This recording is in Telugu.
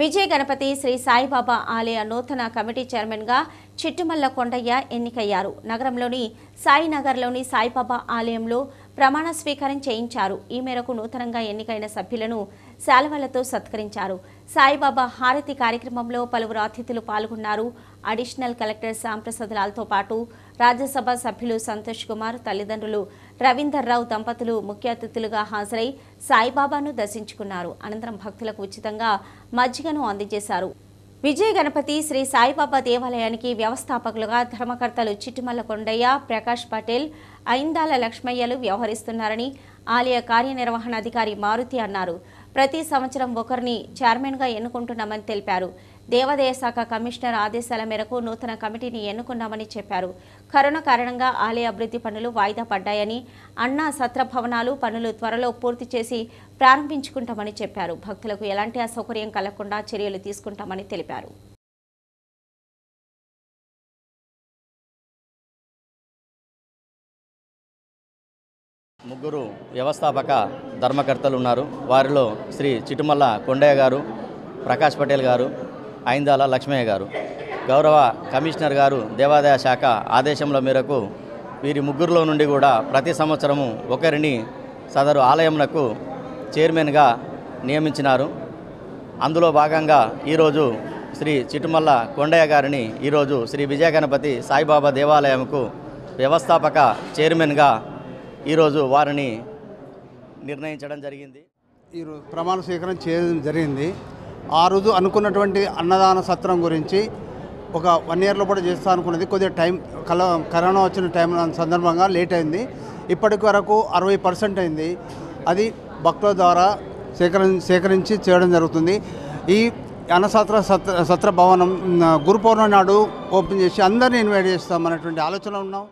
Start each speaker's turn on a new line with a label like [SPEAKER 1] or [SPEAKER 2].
[SPEAKER 1] విజయ గణపతి శ్రీ సాయిబాబా ఆలయ నూతన కమిటీ చైర్మన్గా చిట్టుమల్ల కొండయ్య ఎన్నికయ్యారు నగరంలోని సాయినగర్లోని సాయిబాబా ఆలయంలో ప్రమాణ స్వీకారం చేయించారు ఈ మేరకు నూతనంగా ఎన్నికైన సభ్యులను శాల్వాలతో సత్కరించారు సాయిబాబా హారతి కార్యక్రమంలో పలువురు అతిథులు పాల్గొన్నారు అడిషనల్ కలెక్టర్ శ్యాంప్రసాద్ లాల్తో పాటు రాజ్యసభ సభ్యులు సంతోష్ కుమార్ తల్లిదండ్రులు రవీందర్ రావు దంపతులు ముఖ్య అతిథులుగా హాజరై సాయిబాబాను దర్శించుకున్నారు అనంతరం భక్తులకు ఉచితంగా మజ్జిగను అందజేశారు విజయ గణపతి శ్రీ సాయిబాబా దేవాలయానికి వ్యవస్థాపకులుగా ధర్మకర్తలు చిట్టుమల్ల కొండయ్య ప్రకాష్ పటేల్ ఐందాల లక్ష్మయ్యలు వ్యవహరిస్తున్నారని ఆలయ కార్యనిర్వహణాధికారి మారుతి అన్నారు ప్రతి సంవత్సరం ఒకరిని చైర్మన్గా ఎన్నుకుంటున్నామని తెలిపారు దేవాదాయ శాఖ కమిషనర్ ఆదేశాల మేరకు నూతన కమిటీని ఎన్నుకున్నామని చెప్పారు కరోనా కారణంగా ఆలయ అభివృద్ధి పనులు వాయిదా పడ్డాయని అన్నా సత్ర భవనాలు పనులు త్వరలో పూర్తి చేసి ప్రారంభించుకుంటామని చెప్పారు భక్తులకు ఎలాంటి అసౌకర్యం కలగకుండా చర్యలు తీసుకుంటామని తెలిపారు
[SPEAKER 2] ముగ్గురు వ్యవస్థాపక ధర్మకర్తలు ఉన్నారు వారిలో శ్రీ చిటుమల్ల కొండయ్య గారు ప్రకాష్ పటేల్ గారు ఐందాల లక్ష్మయ్య గారు గౌరవ కమిషనర్ గారు దేవాదాయ శాఖ ఆదేశంలో మేరకు వీరి ముగ్గురులో నుండి కూడా ప్రతి సంవత్సరము ఒకరిని సదరు ఆలయమునకు చైర్మన్గా నియమించినారు అందులో భాగంగా ఈరోజు శ్రీ చిటుమల్ల కొండయ్య గారిని ఈరోజు శ్రీ విజయగణపతి సాయిబాబా దేవాలయంకు వ్యవస్థాపక చైర్మన్గా ఈరోజు వారిని నిర్ణయించడం జరిగింది
[SPEAKER 3] ఈరోజు ప్రమాణ స్వీకారం చేయడం జరిగింది ఆ రోజు అనుకున్నటువంటి అన్నదాన సత్రం గురించి ఒక వన్ ఇయర్లో కూడా చేస్తా అనుకున్నది కొద్దిగా టైం కల కరోనా వచ్చిన టైం సందర్భంగా లేట్ అయింది ఇప్పటి వరకు అరవై పర్సెంట్ అయింది అది భక్తుల ద్వారా సేకరి సేకరించి చేయడం జరుగుతుంది ఈ అన్నసత్ర సత్ర సత్ర భవనం గురు పౌర్ణమి నాడు ఓపెన్ చేసి అందరినీ ఇన్వైట్ చేస్తాం ఆలోచన ఉన్నాం